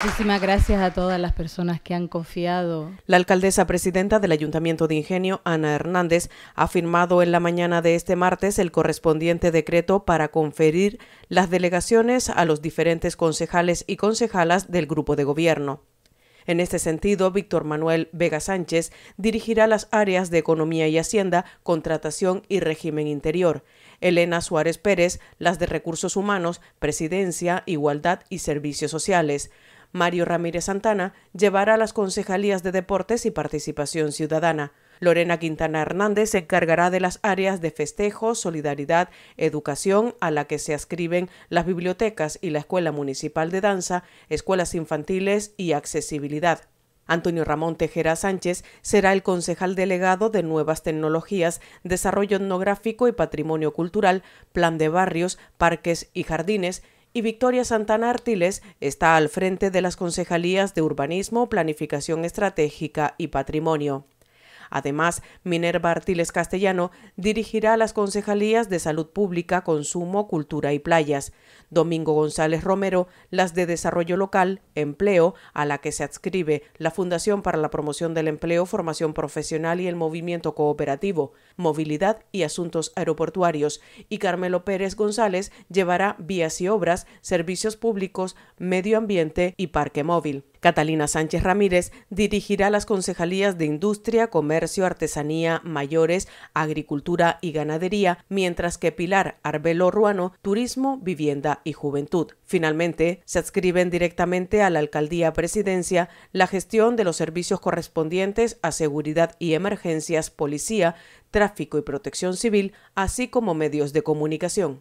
Muchísimas gracias a todas las personas que han confiado. La alcaldesa presidenta del Ayuntamiento de Ingenio, Ana Hernández, ha firmado en la mañana de este martes el correspondiente decreto para conferir las delegaciones a los diferentes concejales y concejalas del grupo de gobierno. En este sentido, Víctor Manuel Vega Sánchez dirigirá las áreas de Economía y Hacienda, Contratación y Régimen Interior. Elena Suárez Pérez, las de Recursos Humanos, Presidencia, Igualdad y Servicios Sociales. Mario Ramírez Santana llevará las concejalías de deportes y participación ciudadana. Lorena Quintana Hernández se encargará de las áreas de festejo, solidaridad, educación, a la que se ascriben las bibliotecas y la Escuela Municipal de Danza, escuelas infantiles y accesibilidad. Antonio Ramón Tejera Sánchez será el concejal delegado de Nuevas Tecnologías, Desarrollo Etnográfico y Patrimonio Cultural, Plan de Barrios, Parques y Jardines, y Victoria Santana Artiles está al frente de las concejalías de Urbanismo, Planificación Estratégica y Patrimonio. Además, Minerva Artiles Castellano dirigirá las concejalías de Salud Pública, Consumo, Cultura y Playas. Domingo González Romero, las de Desarrollo Local, Empleo, a la que se adscribe la Fundación para la Promoción del Empleo, Formación Profesional y el Movimiento Cooperativo, Movilidad y Asuntos Aeroportuarios. Y Carmelo Pérez González llevará Vías y Obras, Servicios Públicos, Medio Ambiente y Parque Móvil. Catalina Sánchez Ramírez dirigirá las concejalías de Industria, Comercio, Artesanía, Mayores, Agricultura y Ganadería, mientras que Pilar Arbelo Ruano, Turismo, Vivienda y Juventud. Finalmente, se adscriben directamente a la Alcaldía Presidencia la gestión de los servicios correspondientes a seguridad y emergencias, policía, tráfico y protección civil, así como medios de comunicación.